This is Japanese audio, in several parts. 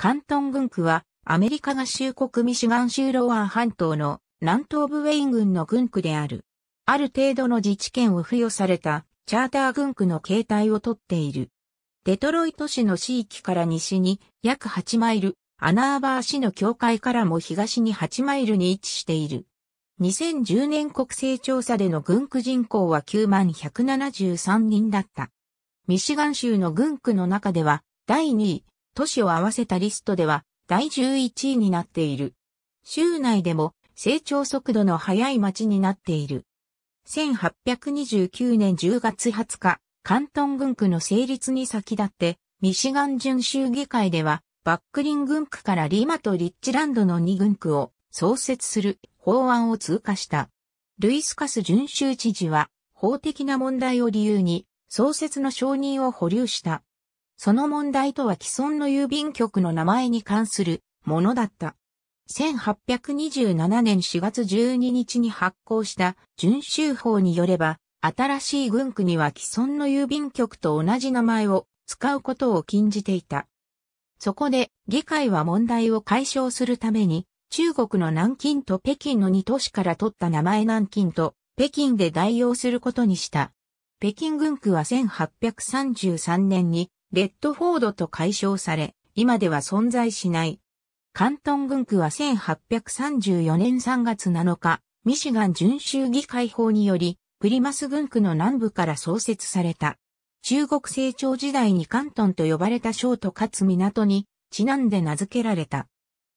関東軍区は、アメリカ合衆国ミシガン州ローアン半島の南東部ウェイン軍の軍区である。ある程度の自治権を付与されたチャーター軍区の形態をとっている。デトロイト市の市域から西に約8マイル、アナーバー市の境界からも東に8マイルに位置している。2010年国勢調査での軍区人口は9万173人だった。ミシガン州の軍区の中では、第2位、都市を合わせたリストでは第11位になっている。州内でも成長速度の速い町になっている。1829年10月20日、関東軍区の成立に先立って、ミシガン準州議会では、バックリン軍区からリマとリッチランドの2軍区を創設する法案を通過した。ルイス・カス準州知事は、法的な問題を理由に、創設の承認を保留した。その問題とは既存の郵便局の名前に関するものだった。1827年4月12日に発行した準州法によれば、新しい軍区には既存の郵便局と同じ名前を使うことを禁じていた。そこで議会は問題を解消するために、中国の南京と北京の2都市から取った名前南京と北京で代用することにした。北京軍区は1833年にレッドフォードと解消され、今では存在しない。関東軍区は1834年3月7日、ミシガン準州議会法により、プリマス軍区の南部から創設された。中国成長時代に関東と呼ばれた省とかつ港に、ちなんで名付けられた。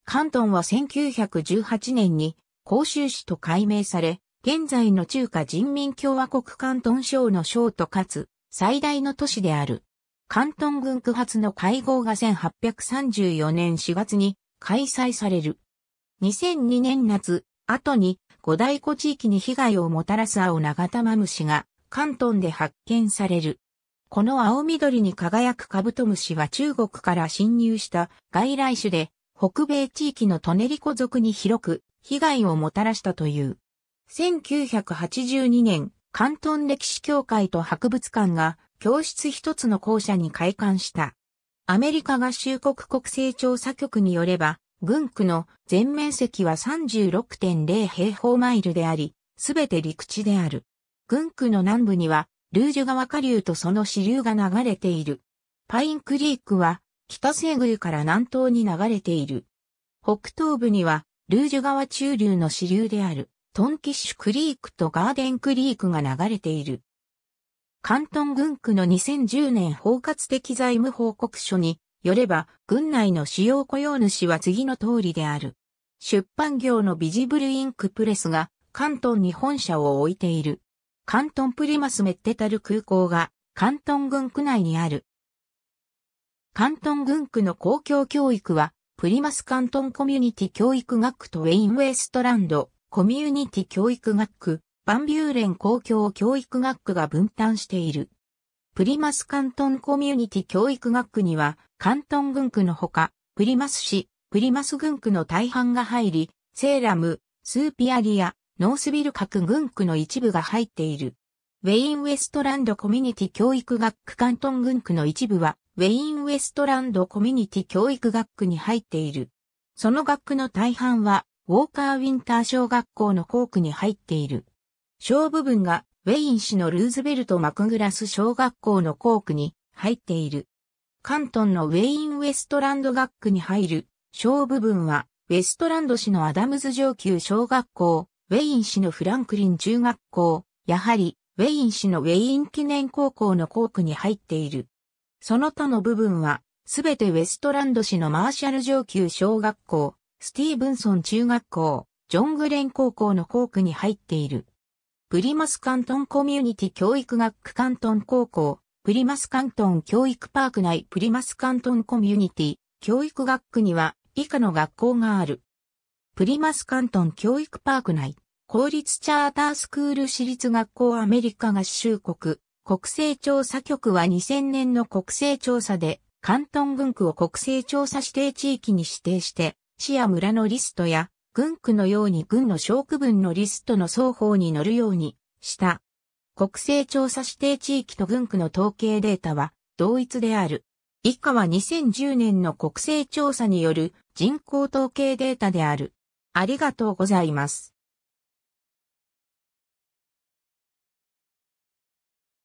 関東は1918年に広州市と改名され、現在の中華人民共和国関東省の省とかつ最大の都市である。関東軍区発の会合が1834年4月に開催される。2002年夏、後に五大湖地域に被害をもたらす青長玉虫が関東で発見される。この青緑に輝くカブトムシは中国から侵入した外来種で北米地域のトネリコ族に広く被害をもたらしたという。1982年、関東歴史協会と博物館が教室一つの校舎に開館した。アメリカ合衆国国勢調査局によれば、軍区の全面積は36.0平方マイルであり、すべて陸地である。軍区の南部には、ルージュ川下流とその支流が流れている。パインクリークは、北西宮から南東に流れている。北東部には、ルージュ川中流の支流である、トンキッシュクリークとガーデンクリークが流れている。関東軍区の2010年包括的財務報告書によれば、軍内の主要雇用主は次の通りである。出版業のビジブルインクプレスが関東に本社を置いている。関東プリマスメッテタル空港が関東軍区内にある。関東軍区の公共教育は、プリマス関東コミュニティ教育学とウェインウェストランドコミュニティ教育学区、バンビューレン公共教育学区が分担している。プリマス関東コミュニティ教育学区には、関東軍区のほか、プリマス市、プリマス軍区の大半が入り、セーラム、スーピアリア、ノースビル各軍区の一部が入っている。ウェインウェストランドコミュニティ教育学区関東軍区の一部は、ウェインウェストランドコミュニティ教育学区に入っている。その学区の大半は、ウォーカーウィンター小学校の校区に入っている。小部分がウェイン市のルーズベルト・マクグラス小学校の校区に入っている。関東のウェイン・ウエストランド学区に入る小部分はウェストランド市のアダムズ上級小学校、ウェイン市のフランクリン中学校、やはりウェイン市のウェイン記念高校の校区に入っている。その他の部分は、すべてウェストランド市のマーシャル上級小学校、スティーブンソン中学校、ジョングレン高校の校区に入っている。プリマスカントンコミュニティ教育学区カントン高校、プリマスカントン教育パーク内プリマスカントンコミュニティ教育学区には以下の学校がある。プリマスカントン教育パーク内、公立チャータースクール私立学校アメリカ合衆国、国勢調査局は2000年の国勢調査で、関東軍区を国勢調査指定地域に指定して、市や村のリストや軍区のように軍の小区分のリストの双方に載るようにした。国勢調査指定地域と軍区の統計データは同一である。以下は2010年の国勢調査による人口統計データである。ありがとうございます。